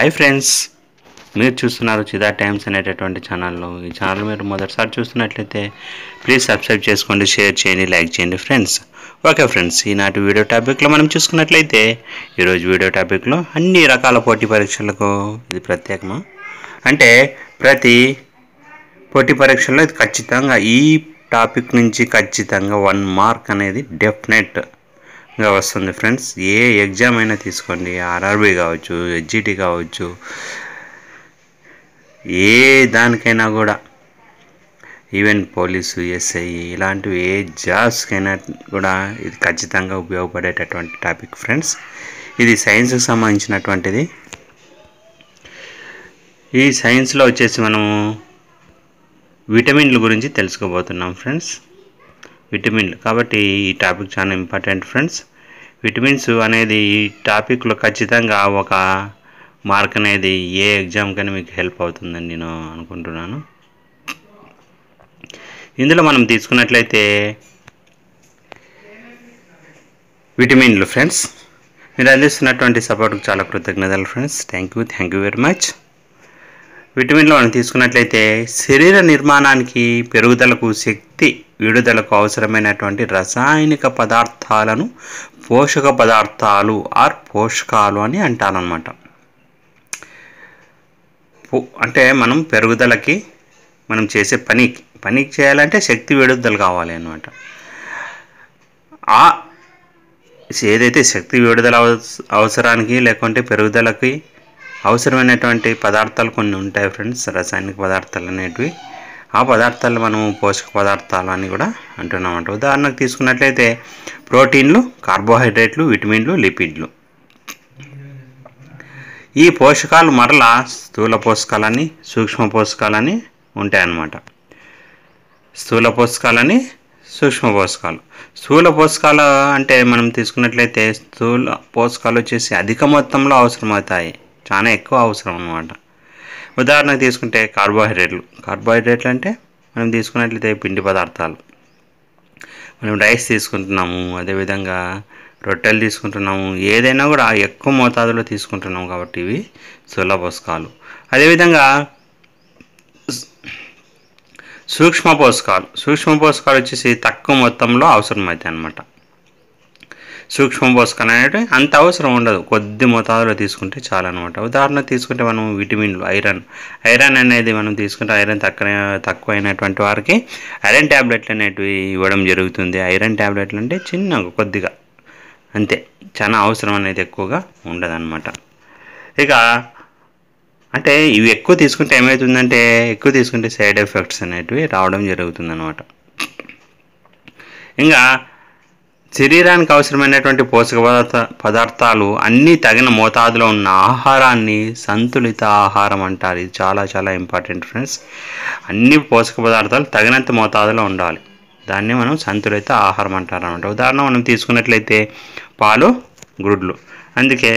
hi friends మీరు చూస్తున్నారు చిదా times అనేటటువంటి ఛానల్లో ఈ ఛానల్ మీరు మొదటిసారి చూస్తున్నట్లయితే ప్లీజ్ సబ్స్క్రైబ్ చేసుకోండి షేర్ చేయండి లైక్ చేయండి ఫ్రెండ్స్ ఓకే ఫ్రెండ్స్ ఈనాటి వీడియో టాపిక్లో మనం చూసుకున్నట్లయితే ఈరోజు వీడియో టాపిక్లో అన్ని రకాల పోటీ పరీక్షలకు ఇది ప్రత్యేకమా అంటే ప్రతి పోటీ పరీక్షల్లో ఇది ఖచ్చితంగా ఈ టాపిక్ నుంచి ఖచ్చితంగా వన్ మార్క్ అనేది డెఫినెట్ గా వస్తుంది ఫ్రెండ్స్ ఏ ఎగ్జామ్ అయినా తీసుకోండి ఆర్ఆర్బీ కావచ్చు హెచ్జిటి కావచ్చు ఏ దానికైనా కూడా ఈవెన్ పోలీసు ఎస్ఐ ఇలాంటివి ఏ జాబ్స్కైనా కూడా ఇది ఖచ్చితంగా ఉపయోగపడేటటువంటి టాపిక్ ఫ్రెండ్స్ ఇది సైన్స్కి సంబంధించినటువంటిది ఈ సైన్స్లో వచ్చేసి మనము విటమిన్ల గురించి తెలుసుకోబోతున్నాం ఫ్రెండ్స్ విటమిన్లు కాబట్టి ఈ టాపిక్ చాలా ఇంపార్టెంట్ ఫ్రెండ్స్ విటమిన్స్ అనేది ఈ టాపిక్లో ఖచ్చితంగా ఒక మార్క్ అనేది ఏ ఎగ్జామ్ కానీ మీకు హెల్ప్ అవుతుందని నేను అనుకుంటున్నాను ఇందులో మనం తీసుకున్నట్లయితే విటమిన్లు ఫ్రెండ్స్ మీరు అందిస్తున్నటువంటి సపోర్ట్కి చాలా కృతజ్ఞతలు friends thank you thank you very much విటమిన్లు మనం తీసుకున్నట్లయితే శరీర నిర్మాణానికి పెరుగుదలకు శక్తి విడుదలకు అవసరమైనటువంటి రసాయనిక పదార్థాలను పోషక పదార్థాలు ఆర్ పోషకాలు అని అంటారనమాట అంటే మనం పెరుగుదలకి మనం చేసే పనికి పనికి చేయాలంటే శక్తి విడుదల కావాలి అనమాట ఆ ఏదైతే శక్తి విడుదల అవసరానికి లేకుంటే పెరుగుదలకి అవసరమైనటువంటి పదార్థాలు కొన్ని ఉంటాయి ఫ్రెండ్స్ రసాయనిక పదార్థాలు అనేటివి ఆ పదార్థాలు మనము పోషక పదార్థాలు అని కూడా అంటున్నామంట ఉదాహరణకు తీసుకున్నట్లయితే ప్రోటీన్లు కార్బోహైడ్రేట్లు విటమిన్లు లిపిడ్లు ఈ పోషకాలు మరలా స్థూల పోషకాలని సూక్ష్మ పోషకాలని ఉంటాయన్నమాట స్థూల పోషకాలని సూక్ష్మ పోషకాలు స్థూల పోషకాలు అంటే మనం తీసుకున్నట్లయితే స్థూల పోషకాలు వచ్చేసి అధిక మొత్తంలో అవసరమవుతాయి చాలా ఎక్కువ అవసరం అన్నమాట ఉదాహరణకు తీసుకుంటే కార్బోహైడ్రేట్లు కార్బోహైడ్రేట్లు అంటే మనం తీసుకున్నట్లయితే పిండి పదార్థాలు మనం రైస్ తీసుకుంటున్నాము అదేవిధంగా రొట్టెలు తీసుకుంటున్నాము ఏదైనా కూడా ఎక్కువ మోతాదులో తీసుకుంటున్నాము కాబట్టి ఇవి సులభోషకాలు అదేవిధంగా సూక్ష్మ పోషకాలు సూక్ష్మ పోషకాలు వచ్చేసి తక్కువ మొత్తంలో అవసరమవుతాయి అన్నమాట సూక్ష్మ పోషకాలు అనేవి అంత అవసరం ఉండదు కొద్ది మోతాదులో తీసుకుంటే చాలా అనమాట ఉదాహరణ తీసుకుంటే మనం విటమిన్లు ఐరన్ ఐరన్ అనేది మనం తీసుకుంటే ఐరన్ తక్కువ తక్కువైనటువంటి వారికి ఐరన్ ట్యాబ్లెట్లు అనేటివి ఇవ్వడం జరుగుతుంది ఐరన్ ట్యాబ్లెట్లు అంటే చిన్న కొద్దిగా అంతే చాలా అవసరం అనేది ఎక్కువగా ఉండదన్నమాట ఇక అంటే ఇవి ఎక్కువ తీసుకుంటే ఏమవుతుందంటే ఎక్కువ తీసుకుంటే సైడ్ ఎఫెక్ట్స్ అనేటివి రావడం జరుగుతుంది ఇంకా శరీరానికి అవసరమైనటువంటి పోషక పదార్థ పదార్థాలు అన్నీ తగిన మోతాదులో ఉన్న ఆహారాన్ని సంతులిత ఆహారం అంటారు ఇది చాలా చాలా ఇంపార్టెంట్ ఫ్రెండ్స్ అన్ని పోషక పదార్థాలు తగినంత మోతాదులో ఉండాలి దాన్ని మనం సంతులిత ఆహారం అంటారు అనమాట ఉదాహరణ మనం తీసుకున్నట్లయితే పాలు గుడ్లు అందుకే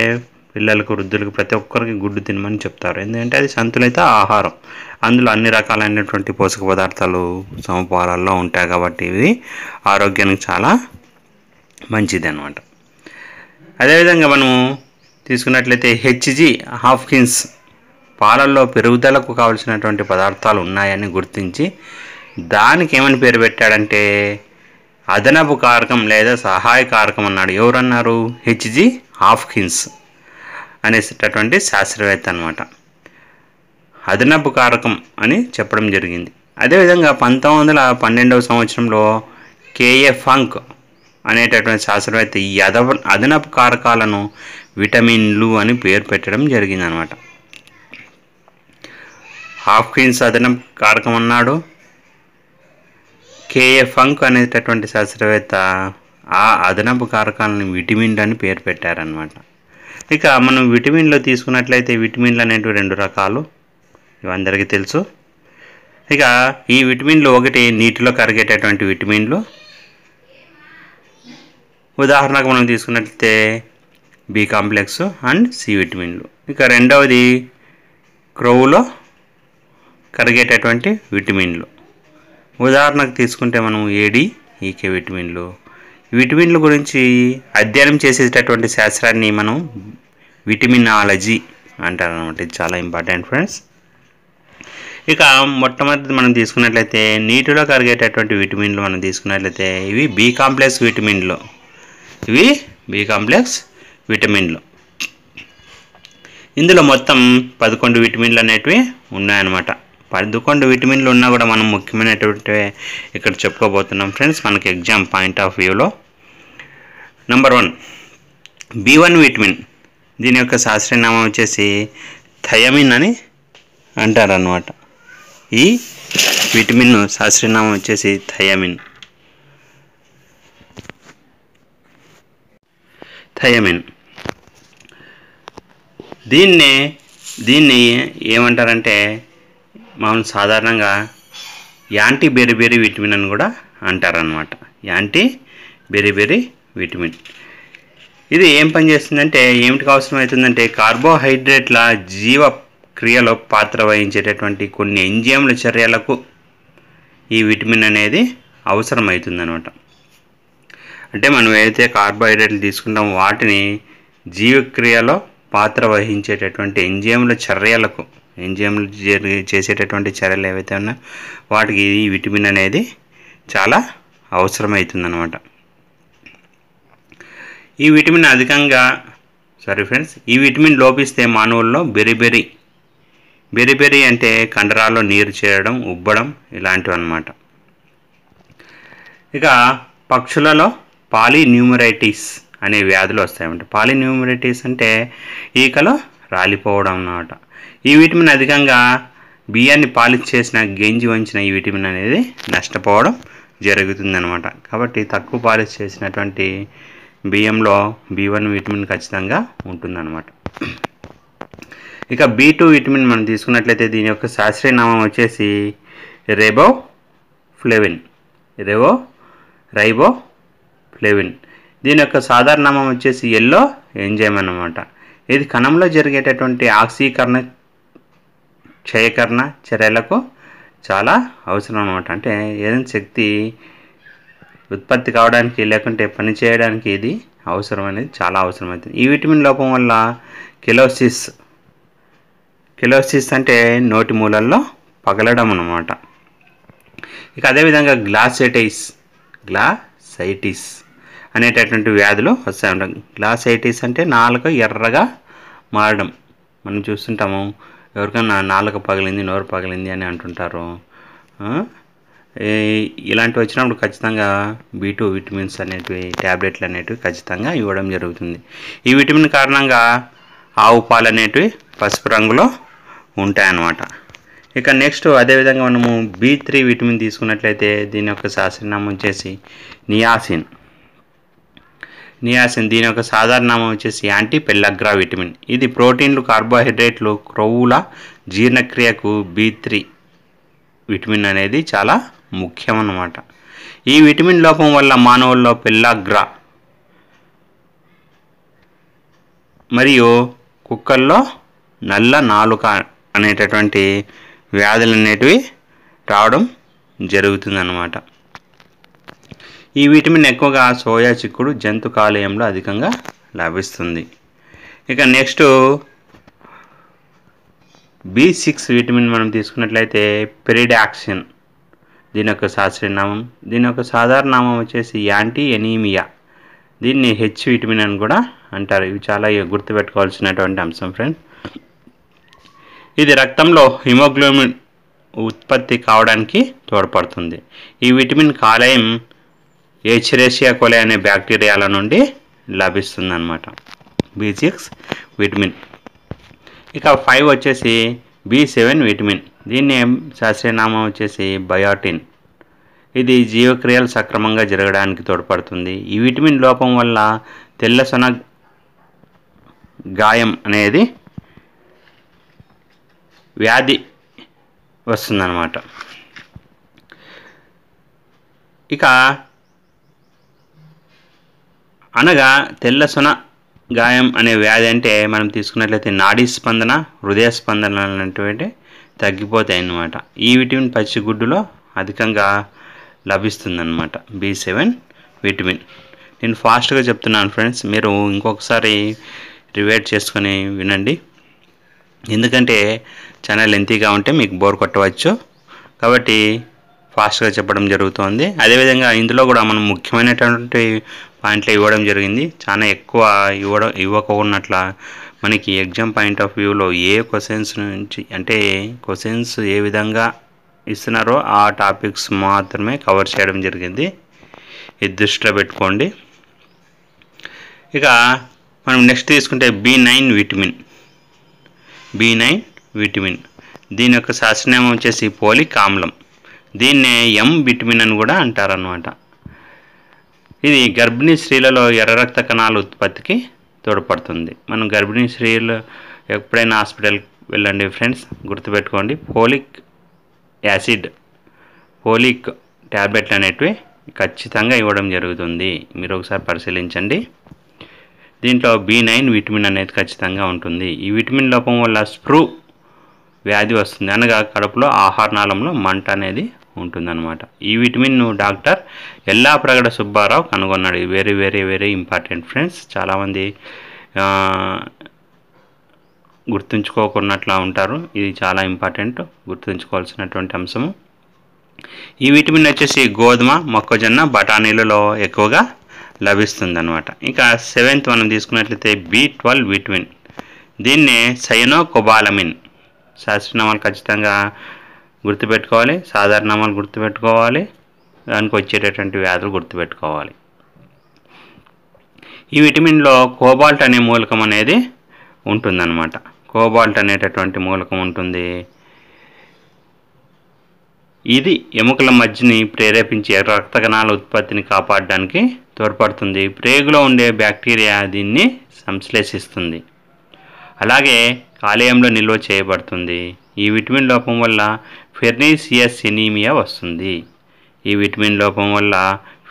పిల్లలకు వృద్ధులకు ప్రతి ఒక్కరికి గుడ్డు తినమని చెప్తారు ఎందుకంటే అది సంతులిత ఆహారం అందులో అన్ని రకాలైనటువంటి పోషక పదార్థాలు సమపాలల్లో ఉంటాయి కాబట్టి ఇవి ఆరోగ్యానికి చాలా మంచిది అనమాట అదేవిధంగా మనము తీసుకున్నట్లయితే హెచ్జి హాఫ్కిన్స్ పాలల్లో పెరుగుదలకు కావలసినటువంటి పదార్థాలు ఉన్నాయని గుర్తించి దానికి ఏమని పేరు పెట్టాడంటే అదనపు కారకం లేదా సహాయ కారకం అన్నాడు ఎవరన్నారు హెచ్జి హాఫ్కిన్స్ అనేటటువంటి శాస్త్రవేత్త అనమాట అదనపు కారకం అని చెప్పడం జరిగింది అదేవిధంగా పంతొమ్మిది వందల పన్నెండవ సంవత్సరంలో కేఏ ఫంక్ అనేటటువంటి శాస్త్రవేత్త ఈ అదవ అదనపు కారకాలను విటమిన్లు అని పేరు పెట్టడం జరిగిందనమాట హాఫ్కిన్స్ అదనపు కారకం అన్నాడు కేఏ ఫంక్ అనేటటువంటి శాస్త్రవేత్త ఆ అదనపు కారకాలను విటమిన్లు అని పేరు పెట్టారనమాట ఇక మనం విటమిన్లు తీసుకున్నట్లయితే విటమిన్లు అనేటివి రెండు రకాలు ఇవందరికీ తెలుసు ఇక ఈ విటమిన్లు ఒకటి నీటిలో కరిగేటటువంటి విటమిన్లు ఉదాహరణకు మనం తీసుకున్నట్లయితే బి కాంప్లెక్స్ అండ్ సి విటమిన్లు ఇక రెండవది క్రోవులో కరిగేటటువంటి విటమిన్లు ఉదాహరణకు తీసుకుంటే మనం ఏడి ఈకే విటమిన్లు విటమిన్ల గురించి అధ్యయనం చేసేటటువంటి శాస్త్రాన్ని మనం విటమినాలజీ అంటారు అనమాట ఇది చాలా ఇంపార్టెంట్ ఫ్రెండ్స్ ఇక మొట్టమొదటి మనం తీసుకున్నట్లయితే నీటిలో కరిగేటటువంటి విటమిన్లు మనం తీసుకున్నట్లయితే ఇవి బీ కాంప్లెక్స్ విటమిన్లు ఇవి బి కాంప్లెక్స్ విటమిన్లు ఇందులో మొత్తం పదకొండు విటమిన్లు అనేటివి ఉన్నాయన్నమాట పదకొండు విటమిన్లు ఉన్నా కూడా మనం ముఖ్యమైనటువంటి ఇక్కడ చెప్పుకోబోతున్నాం ఫ్రెండ్స్ మనకి ఎగ్జామ్ పాయింట్ ఆఫ్ వ్యూలో number one B one vitamin దీని యొక్క శాస్త్రీయనామం వచ్చేసి థయమిన్ అని అంటారు అన్నమాట ఈ విటమిన్ శాస్త్రీయనామం వచ్చేసి థయమిన్ థయమిన్ దీన్నే దీన్ని ఏమంటారంటే మనం సాధారణంగా యాంటీ బెరిబెరి విటమిన్ అని కూడా అంటారనమాట యాంటీ బెరిబెరి విటమిన్ ఇది ఏం పనిచేస్తుందంటే ఏమిటికి అవసరం అవుతుందంటే కార్బోహైడ్రేట్ల జీవ క్రియలో పాత్ర వహించేటటువంటి కొన్ని ఎంజిఎంల చర్యలకు ఈ విటమిన్ అనేది అవసరమవుతుందనమాట అంటే మనం ఏదైతే కార్బోహైడ్రేట్లు తీసుకుంటాం వాటిని జీవక్రియలో పాత్ర వహించేటటువంటి ఎంజిఎంల చర్యలకు ఎంజిఎంలు జరిగే చేసేటటువంటి చర్యలు ఏవైతే ఉన్నాయో వాటికి ఈ విటమిన్ అనేది చాలా అవసరమవుతుందన్నమాట ఈ విటమిన్ అధికంగా సారీ ఫ్రెండ్స్ ఈ విటమిన్ లోపిస్తే మానవుల్లో బెరిబెరి బెరిబెరి అంటే కండరాల్లో నీరు చేరడం ఉబ్బడం ఇలాంటివి అన్నమాట ఇక పక్షులలో పాలీన్యూమరైటిస్ అనే వ్యాధులు వస్తాయన్నమాట పాలీన్యూమరైటిస్ అంటే ఈకలో రాలిపోవడం అన్నమాట ఈ విటమిన్ అధికంగా బియ్యాన్ని పాలిష్ చేసిన గెంజి వంచిన ఈ విటమిన్ అనేది నష్టపోవడం అన్నమాట కాబట్టి తక్కువ పాలిష్ చేసినటువంటి బియ్యంలో బి వన్ విటమిన్ ఖచ్చితంగా ఉంటుందన్నమాట ఇక బి టూ విటమిన్ మనం తీసుకున్నట్లయితే దీని యొక్క శాస్త్రీయ నామం వచ్చేసి రెబో ఫ్లెవిన్ రెవో రైబో ఫ్లేవిన్ దీని యొక్క సాధారణ నామం వచ్చేసి ఎల్లో ఎంజైమ్ అనమాట ఇది కణంలో జరిగేటటువంటి ఆక్సీకరణ క్షయకరణ చర్యలకు చాలా అవసరం అనమాట అంటే ఏదైనా శక్తి ఉత్పత్తి కావడానికి లేకుంటే పనిచేయడానికి ఇది అవసరం అనేది చాలా అవసరమవుతుంది ఈ విటమిన్ లోపం వల్ల కిలోసిస్ కిలోసిస్ అంటే నోటి మూలల్లో పగలడం అనమాట ఇక అదేవిధంగా గ్లాసైటైస్ గ్లాసైటిస్ అనేటటువంటి వ్యాధులు వస్తాయి ఉంటాయి గ్లాసైటిస్ అంటే నాలుక ఎర్రగా మారడం మనం చూస్తుంటాము ఎవరికైనా నాలుక పగిలింది నోరు పగిలింది అని అంటుంటారు ఇలాంటివి వచ్చినప్పుడు ఖచ్చితంగా బీటూ విటమిన్స్ అనేటివి ట్యాబ్లెట్లు అనేటివి ఖచ్చితంగా ఇవ్వడం జరుగుతుంది ఈ విటమిన్ కారణంగా ఆవు పాలు అనేటివి పసుపు రంగులో ఉంటాయన్నమాట ఇక నెక్స్ట్ అదేవిధంగా మనము బీ త్రీ విటమిన్ తీసుకున్నట్లయితే దీని యొక్క శాస్త్రనామం వచ్చేసి నియాసిన్ నియాసిన్ దీని యొక్క సాధారణ నామం వచ్చేసి యాంటీ పెల్లగ్రా విటమిన్ ఇది ప్రోటీన్లు కార్బోహైడ్రేట్లు క్రొవ్వుల జీర్ణక్రియకు బీ త్రీ విటమిన్ అనేది చాలా ముఖ్యం అన్నమాట ఈ విటమిన్ లోపం వల్ల మానవుల్లో పెల్లాగ్రా మరియు కుక్కల్లో నల్ల నాలుక అనేటటువంటి వ్యాధులు అనేటివి రావడం జరుగుతుందన్నమాట ఈ విటమిన్ ఎక్కువగా సోయా చిక్కుడు జంతు కాలేయంలో అధికంగా లభిస్తుంది ఇక నెక్స్ట్ బి సిక్స్ విటమిన్ మనం తీసుకున్నట్లయితే పెరిడాక్సిన్ దీని యొక్క శాస్త్రీయనామం దీని యొక్క సాధారణ నామం వచ్చేసి యాంటీ ఎనీమియా దీన్ని హెచ్ విటమిన్ అని కూడా అంటారు ఇవి చాలా గుర్తుపెట్టుకోవాల్సినటువంటి అంశం ఫ్రెండ్స్ ఇది రక్తంలో హిమోగ్లోబిన్ ఉత్పత్తి కావడానికి తోడ్పడుతుంది ఈ విటమిన్ కాలేయం ఏచిరేషియా కొలే అనే బ్యాక్టీరియాల నుండి లభిస్తుంది బి సిక్స్ విటమిన్ ఇక ఫైవ్ వచ్చేసి బి సెవెన్ విటమిన్ దీన్ని శాస్త్రీయనామం వచ్చేసి బయోటిన్ ఇది జీవక్రియలు సక్రమంగా జరగడానికి తోడ్పడుతుంది ఈ విటమిన్ లోపం వల్ల తెల్లసన గాయం అనేది వ్యాధి వస్తుందన్నమాట ఇక అనగా తెల్ల సున గాయం అనే వ్యాధి అంటే మనం తీసుకున్నట్లయితే నాడీ స్పందన హృదయ స్పందన అనేటువంటి తగ్గిపోతాయి అన్నమాట ఈ విటమిన్ పచ్చిగుడ్డులో అధికంగా లభిస్తుందన్నమాట బి సెవెన్ విటమిన్ నేను ఫాస్ట్గా చెప్తున్నాను ఫ్రెండ్స్ మీరు ఇంకొకసారి రివైట్ చేసుకొని వినండి ఎందుకంటే చాలా లెంతీగా ఉంటే మీకు బోర్ కొట్టవచ్చు కాబట్టి ఫాస్ట్గా చెప్పడం జరుగుతోంది అదేవిధంగా ఇందులో కూడా మనం ముఖ్యమైనటువంటి పాయింట్లో ఇవ్వడం జరిగింది చాలా ఎక్కువ ఇవ్వడం ఇవ్వకున్నట్ల మనకి ఎగ్జామ్ పాయింట్ ఆఫ్ వ్యూలో ఏ క్వశ్చన్స్ నుంచి అంటే క్వశ్చన్స్ ఏ విధంగా ఇస్తున్నారో ఆ టాపిక్స్ మాత్రమే కవర్ చేయడం జరిగింది ఇది దృష్టిలో పెట్టుకోండి ఇక మనం నెక్స్ట్ తీసుకుంటే B nine vitamin B nine vitamin దీని యొక్క శాస్త్రనామం వచ్చేసి పోలిక్ ఆమ్లం దీన్నే ఎం విటమిన్ అని కూడా అంటారనమాట ఇది గర్భిణీ స్త్రీలలో ఎర్ర రక్త కణాల ఉత్పత్తికి తోడ్పడుతుంది మనం గర్భిణీ స్త్రీలు ఎప్పుడైనా హాస్పిటల్కి వెళ్ళండి ఫ్రెండ్స్ గుర్తుపెట్టుకోండి పోలిక్ యాసిడ్ పోలిక్ ట్యాబ్లెట్లు అనేటివి ఖచ్చితంగా ఇవ్వడం జరుగుతుంది మీరు ఒకసారి పరిశీలించండి దీంట్లో బి నైన్ విటమిన్ అనేది ఖచ్చితంగా ఉంటుంది ఈ విటమిన్ లోపం వల్ల స్ప్రూ వ్యాధి వస్తుంది అనగా కడుపులో ఆహార నాళంలో మంట అనేది ఉంటుందన్నమాట ఈ విటమిన్ను డాక్టర్ ఎల్లా ప్రగడ సుబ్బారావు కనుగొన్నాడు very very very important friends చాలామంది గుర్తుంచుకోకున్నట్లా ఉంటారు ఇది చాలా ఇంపార్టెంట్ గుర్తుంచుకోవాల్సినటువంటి అంశము ఈ విటమిన్ వచ్చేసి గోధుమ మొక్కజొన్న బఠానీలలో ఎక్కువగా లభిస్తుంది అనమాట ఇంకా సెవెంత్ మనం తీసుకున్నట్లయితే బి ట్వెల్వ్ విటమిన్ దీన్నే సైనో కొబాలమిన్ శాస్త్రనామాలు ఖచ్చితంగా గుర్తుపెట్టుకోవాలి సాధారణమాలు గుర్తుపెట్టుకోవాలి దానికి వచ్చేటటువంటి వ్యాధులు గుర్తుపెట్టుకోవాలి ఈ విటమిన్లో కోబాల్ట్ అనే మూలకం అనేది ఉంటుందన్నమాట కోబాల్ట్ అనేటటువంటి మూలకం ఉంటుంది ఇది ఎముకల మధ్యని ప్రేరేపించి రక్త కణాల ఉత్పత్తిని కాపాడడానికి తోడ్పడుతుంది ప్రేగులో ఉండే బ్యాక్టీరియా దీన్ని సంశ్లేషిస్తుంది అలాగే కాలేయంలో నిల్వ చేయబడుతుంది ఈ విటమిన్ లోపం వల్ల ఫెర్నీసియస్ ఎనీమియా వస్తుంది ఈ విటమిన్ లోపం వల్ల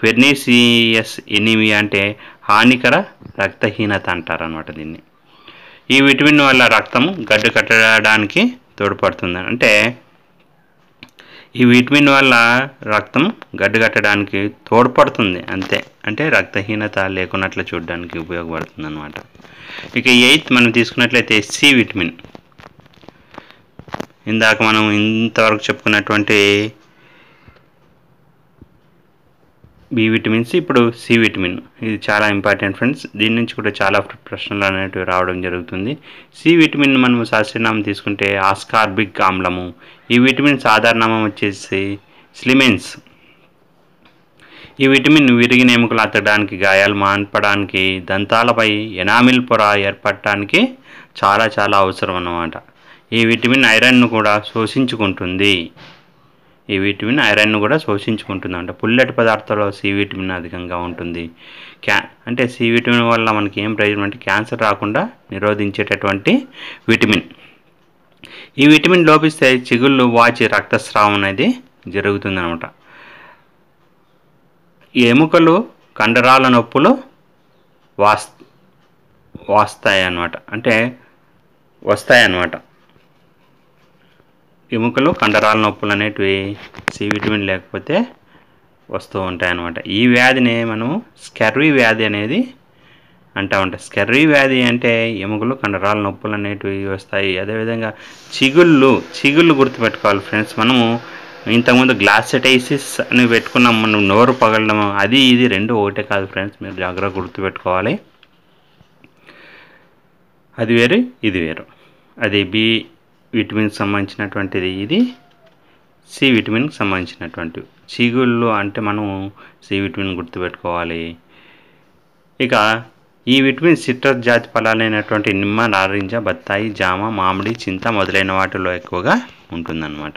ఫెర్నీసియస్ ఎనీమియా అంటే హానికర రక్తహీనత అంటారు అనమాట దీన్ని ఈ విటమిన్ వల్ల రక్తం గడ్డు కట్టడానికి తోడ్పడుతుంది అంటే ఈ విటమిన్ వల్ల రక్తం గడ్డు కట్టడానికి తోడ్పడుతుంది అంతే అంటే రక్తహీనత లేకున్నట్లు చూడడానికి ఉపయోగపడుతుంది అనమాట ఇక ఎయిత్ మనం తీసుకున్నట్లయితే సి విటమిన్ ఇందాక మనం ఇంతవరకు చెప్పుకున్నటువంటి బి విటమిన్స్ ఇప్పుడు సి విటమిన్ ఇది చాలా ఇంపార్టెంట్ ఫ్రెండ్స్ దీని నుంచి కూడా చాలా ప్రశ్నలు అనేటివి రావడం జరుగుతుంది సి విటమిన్ మనము శాస్త్రీనామం తీసుకుంటే ఆస్కార్బిక్ ఆమ్లము ఈ విటమిన్ సాధారణమం వచ్చేసి స్లిమెన్స్ ఈ విటమిన్ విరిగిన ఎముకలు అత్తడానికి గాయాలు మాన్పడానికి దంతాలపై ఎనామిల్ పొర ఏర్పడటానికి చాలా చాలా అవసరం అన్నమాట ఈ విటమిన్ ఐరన్ను కూడా శోషించుకుంటుంది ఈ విటమిన్ ఐరన్ను కూడా శోషించుకుంటుంది అంటే పుల్లటి పదార్థాల్లో సి విటమిన్ అధికంగా ఉంటుంది క్యా అంటే సి విటమిన్ వల్ల మనకి ఏం ప్రయోజనం అంటే క్యాన్సర్ రాకుండా నిరోధించేటటువంటి విటమిన్ ఈ విటమిన్ లోపిస్తే చిగుళ్ళు వాచి రక్తస్రావం అనేది జరుగుతుందనమాట ఎముకలు కండరాల నొప్పులు వాస్ వస్తాయన్నమాట అంటే వస్తాయన్నమాట ఎముకలు కండరాల నొప్పులు అనేటివి సి విటమిన్ లేకపోతే వస్తూ ఉంటాయి అన్నమాట ఈ వ్యాధిని మనం స్కెర్రీ వ్యాధి అనేది అంటూ ఉంటాయి స్కెర్రీ వ్యాధి అంటే ఎముకలు కండరాల నొప్పులు అనేటివి వస్తాయి అదేవిధంగా చిగుళ్ళు చిగుళ్ళు గుర్తుపెట్టుకోవాలి ఫ్రెండ్స్ మనము ఇంతకుముందు గ్లాసెటైసిస్ అని పెట్టుకున్నాం మనం నోరు పగలడం అది ఇది రెండు ఒకటే కాదు ఫ్రెండ్స్ మీరు జాగ్రత్త గుర్తుపెట్టుకోవాలి అది వేరు ఇది వేరు అది బి విటమిన్ సంబంధించినటువంటిది ఇది సి విటమిన్కి సంబంధించినటువంటివి చిగుళ్ళు అంటే మనం సి విటమిన్ గుర్తుపెట్టుకోవాలి ఇక ఈ విటమిన్ సిట్రస్ జాతి ఫలాలైనటువంటి నిమ్మ నారింజ బత్తాయి జామ మామిడి చింత మొదలైన వాటిలో ఎక్కువగా ఉంటుందన్నమాట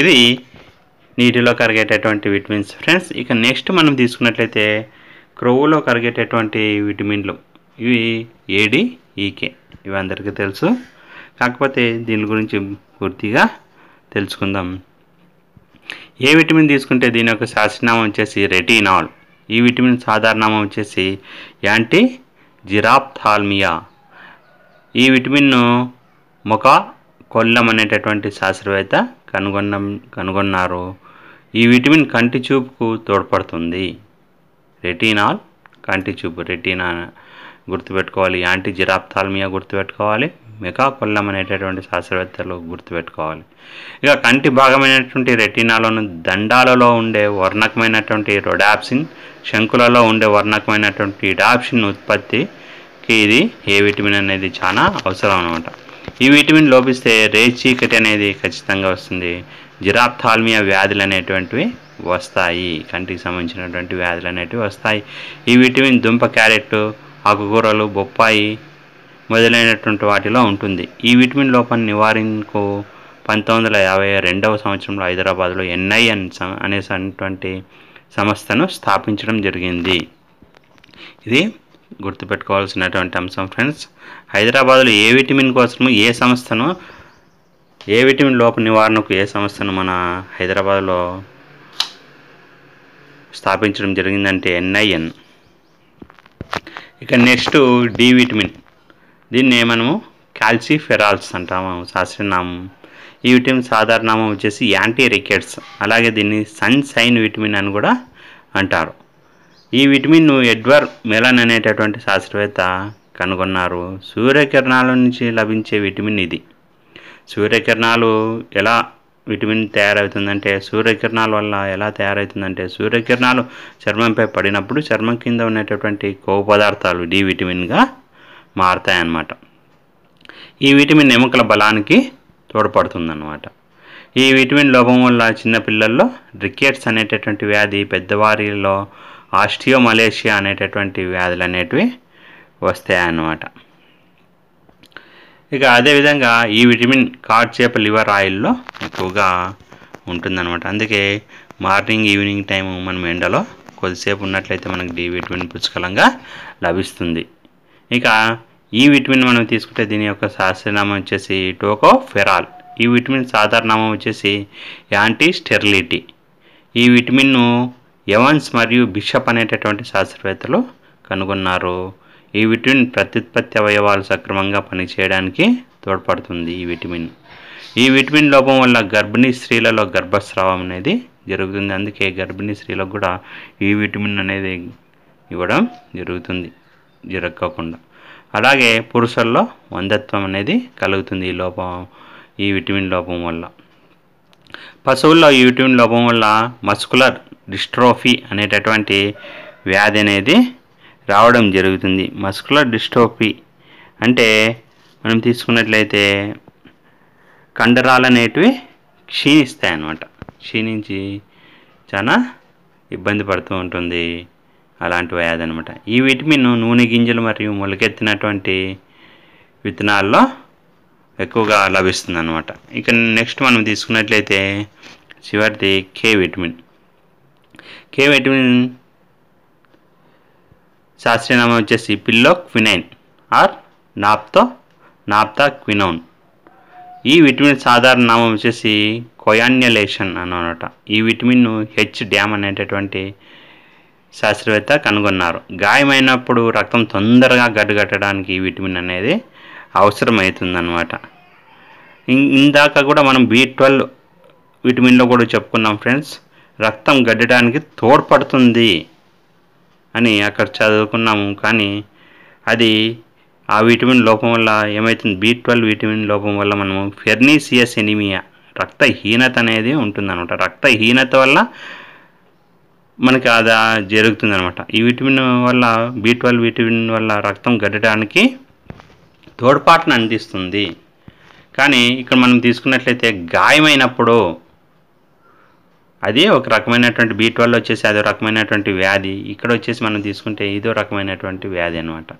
ఇది నీటిలో కరిగేటటువంటి విటమిన్స్ ఫ్రెండ్స్ ఇక నెక్స్ట్ మనం తీసుకున్నట్లయితే క్రొవ్వులో కరిగేటటువంటి విటమిన్లు ఇవి ఏడి ఈకే e ఇవి అందరికీ తెలుసు కాకపోతే దీని గురించి పూర్తిగా తెలుసుకుందాం ఏ విటమిన్ తీసుకుంటే దీని యొక్క శాస్త్రనామం వచ్చేసి రెటీనాల్ ఈ విటమిన్ సాధారణనామం వచ్చేసి యాంటీ జిరాప్థాల్మియా ఈ విటమిన్ను ముఖ కొల్లం అనేటటువంటి శాస్త్రవేత్త కనుగొన్న కనుగొన్నారు ఈ విటమిన్ కంటి చూపుకు తోడ్పడుతుంది రెటీనాల్ కంటి చూపు రెటీనా గుర్తుపెట్టుకోవాలి యాంటీ జిరాప్థాల్మియా గుర్తుపెట్టుకోవాలి కొల్లం అనేటటువంటి శాస్త్రవేత్తలు గుర్తుపెట్టుకోవాలి ఇక కంటి భాగమైనటువంటి రెటీనాలోను దండాలలో ఉండే వర్ణకమైనటువంటి రొడాప్సిన్ శంకులలో ఉండే వర్ణకమైనటువంటి డాప్సిన్ ఉత్పత్తికి ఇది ఏ విటమిన్ అనేది చాలా అవసరం అనమాట ఈ విటమిన్ లోపిస్తే రే చీకటి అనేది ఖచ్చితంగా వస్తుంది జిరాప్థాల్మియా వ్యాధులు అనేటువంటివి వస్తాయి కంటికి సంబంధించినటువంటి వ్యాధులు అనేటివి వస్తాయి ఈ విటమిన్ దుంప క్యారెట్ ఆకుకూరలు బొప్పాయి మొదలైనటువంటి వాటిలో ఉంటుంది ఈ విటమిన్ లోపాన్ని నివారణకు పంతొమ్మిది వందల యాభై రెండవ సంవత్సరంలో హైదరాబాద్లో ఎన్ఐఎన్ అనేటువంటి సంస్థను స్థాపించడం జరిగింది ఇది గుర్తుపెట్టుకోవాల్సినటువంటి అంశం ఫ్రెండ్స్ హైదరాబాద్లో ఏ విటమిన్ కోసము ఏ సంస్థను ఏ విటమిన్ లోప నివారణకు ఏ సంస్థను మన హైదరాబాద్లో స్థాపించడం జరిగిందంటే ఎన్ఐఎన్ ఇక నెక్స్ట్ డి విటమిన్ దీన్ని మనము ఫెరాల్స్ అంటాము నామం ఈ విటమిన్ సాధారణ నామం వచ్చేసి యాంటీ రికెట్స్ అలాగే దీన్ని సన్సైన్ విటమిన్ అని కూడా అంటారు ఈ విటమిన్ ఎడ్వర్ మెలన్ అనేటటువంటి శాస్త్రవేత్త కనుగొన్నారు సూర్యకిరణాల నుంచి లభించే విటమిన్ ఇది సూర్యకిరణాలు ఎలా విటమిన్ తయారవుతుందంటే సూర్యకిరణాల వల్ల ఎలా తయారవుతుందంటే సూర్యకిరణాలు చర్మంపై పడినప్పుడు చర్మం కింద ఉండేటటువంటి కోవ పదార్థాలు డి విటమిన్గా మారుతాయన్నమాట ఈ విటమిన్ ఎముకల బలానికి తోడ్పడుతుందన్నమాట ఈ విటమిన్ లోపం వల్ల చిన్నపిల్లల్లో రికెట్స్ అనేటటువంటి వ్యాధి పెద్దవారిలో మలేషియా అనేటటువంటి వ్యాధులు అనేటివి వస్తాయన్నమాట ఇక అదేవిధంగా ఈ విటమిన్ కాడ్ చేప లివర్ ఆయిల్లో ఎక్కువగా ఉంటుందన్నమాట అందుకే మార్నింగ్ ఈవినింగ్ టైము మనం ఎండలో కొద్దిసేపు ఉన్నట్లయితే మనకు డి విటమిన్ పుష్కలంగా లభిస్తుంది ఇక ఈ విటమిన్ మనం తీసుకుంటే దీని యొక్క శాస్త్రనామం వచ్చేసి టోకోఫెరాల్ ఈ విటమిన్ సాధారణనామం వచ్చేసి యాంటీ స్టెర్లిటీ ఈ విటమిన్ను ఎవన్స్ మరియు బిషప్ అనేటటువంటి శాస్త్రవేత్తలు కనుగొన్నారు ఈ విటమిన్ ప్రత్యుత్పత్తి అవయవాలు సక్రమంగా పనిచేయడానికి తోడ్పడుతుంది ఈ విటమిన్ ఈ విటమిన్ లోపం వల్ల గర్భిణీ స్త్రీలలో గర్భస్రావం అనేది జరుగుతుంది అందుకే గర్భిణీ స్త్రీలకు కూడా ఈ విటమిన్ అనేది ఇవ్వడం జరుగుతుంది జరగకుండా అలాగే పురుషుల్లో వంధత్వం అనేది కలుగుతుంది ఈ లోపం ఈ విటమిన్ లోపం వల్ల పశువుల్లో ఈ విటమిన్ లోపం వల్ల మస్కులర్ డిస్ట్రోఫీ అనేటటువంటి వ్యాధి అనేది రావడం జరుగుతుంది మస్కులర్ డిస్ట్రోఫీ అంటే మనం తీసుకున్నట్లయితే కండరాలు అనేటివి క్షీణిస్తాయి అన్నమాట క్షీణించి చాలా ఇబ్బంది పడుతూ ఉంటుంది అలాంటి వ్యాధి అనమాట ఈ విటమిన్ నూనె గింజలు మరియు మొలకెత్తినటువంటి విత్తనాల్లో ఎక్కువగా లభిస్తుంది అనమాట ఇక నెక్స్ట్ మనం తీసుకున్నట్లయితే చివరిది కే విటమిన్ కే విటమిన్ శాస్త్రీయనామం వచ్చేసి phylloquinone or naphtho naphthoquinone ఈ విటమిన్ సాధారణ నామం వచ్చేసి కొయాన్యలేషన్ అనమాట ఈ విటమిన్ హెచ్ డ్యామ్ అనేటటువంటి శాస్త్రవేత్త కనుగొన్నారు గాయమైనప్పుడు రక్తం తొందరగా గడ్డగట్టడానికి విటమిన్ అనేది అవసరమవుతుందన్నమాట ఇందాక కూడా మనం బి ట్వెల్వ్ విటమిన్లో కూడా చెప్పుకున్నాం ఫ్రెండ్స్ రక్తం గడ్డడానికి తోడ్పడుతుంది అని అక్కడ చదువుకున్నాము కానీ అది ఆ విటమిన్ లోపం వల్ల ఏమవుతుంది బి ట్వెల్వ్ విటమిన్ లోపం వల్ల మనము ఫెర్నీసియస్ ఎనిమియా రక్తహీనత అనేది ఉంటుందన్నమాట రక్తహీనత వల్ల మనకి అది జరుగుతుంది అనమాట ఈ విటమిన్ వల్ల బి ట్వెల్వ్ విటమిన్ వల్ల రక్తం గడ్డడానికి తోడ్పాటును అందిస్తుంది కానీ ఇక్కడ మనం తీసుకున్నట్లయితే గాయమైనప్పుడు అది ఒక రకమైనటువంటి బీ ట్వెల్వ్ వచ్చేసి అదో రకమైనటువంటి వ్యాధి ఇక్కడ వచ్చేసి మనం తీసుకుంటే ఇదో రకమైనటువంటి వ్యాధి అనమాట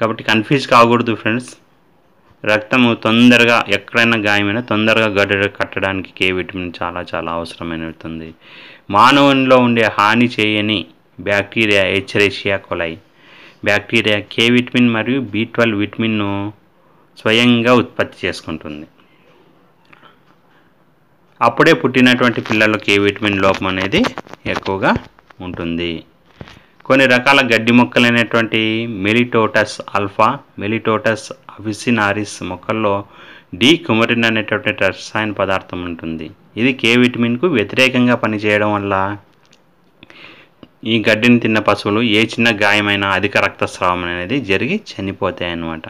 కాబట్టి కన్ఫ్యూజ్ కాకూడదు ఫ్రెండ్స్ రక్తము తొందరగా ఎక్కడైనా గాయమైనా తొందరగా గడ్డ కట్టడానికి కే విటమిన్ చాలా చాలా అవసరమైనది మానవునిలో ఉండే హాని చేయని bacteria Escherichia coli bacteria K vitamin మరియు బి ట్వెల్వ్ విటమిన్ను స్వయంగా ఉత్పత్తి చేసుకుంటుంది అప్పుడే పుట్టినటువంటి పిల్లలకు ఏ విటమిన్ లోపం అనేది ఎక్కువగా ఉంటుంది కొన్ని రకాల గడ్డి మొక్కలు అనేటువంటి మెలిటోటస్ ఆల్ఫా మెలిటోటస్ అఫిసినారిస్ మొక్కల్లో డి కుమరిన్ అనేటువంటి రసాయన పదార్థం ఉంటుంది ఇది కే విటమిన్కు వ్యతిరేకంగా పనిచేయడం వల్ల ఈ గడ్డిని తిన్న పశువులు ఏ చిన్న గాయమైన అధిక రక్తస్రావం అనేది జరిగి చనిపోతాయి అన్నమాట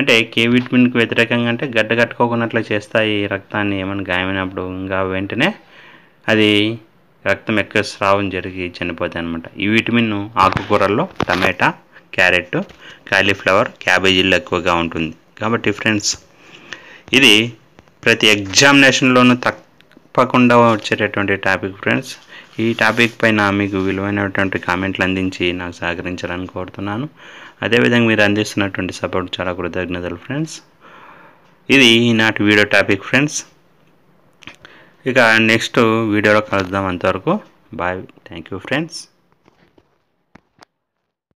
అంటే కే విటమిన్కు వ్యతిరేకంగా అంటే గడ్డ కట్టుకోకున్నట్లు చేస్తాయి ఈ రక్తాన్ని ఏమైనా గాయమైనప్పుడు ఇంకా వెంటనే అది రక్తం ఎక్కువ స్రావం జరిగి చనిపోతాయి అనమాట ఈ విటమిన్ ఆకుకూరల్లో టమాటా క్యారెట్ కాలీఫ్లవర్ క్యాబేజీల్లో ఎక్కువగా ఉంటుంది కాబట్టి ఫ్రెండ్స్ ఇది ప్రతి ఎగ్జామినేషన్లోనూ తక్ తప్పకుండా వచ్చేటటువంటి టాపిక్ ఫ్రెండ్స్ ఈ టాపిక్ పైన మీకు విలువైనటువంటి కామెంట్లు అందించి నాకు సహకరించాలని కోరుతున్నాను అదేవిధంగా మీరు అందిస్తున్నటువంటి సపోర్ట్ చాలా కృతజ్ఞతలు ఫ్రెండ్స్ ఇది ఈనాటి వీడియో టాపిక్ ఫ్రెండ్స్ ఇక నెక్స్ట్ వీడియోలో కలుద్దాం అంతవరకు బాయ్ థ్యాంక్ యూ ఫ్రెండ్స్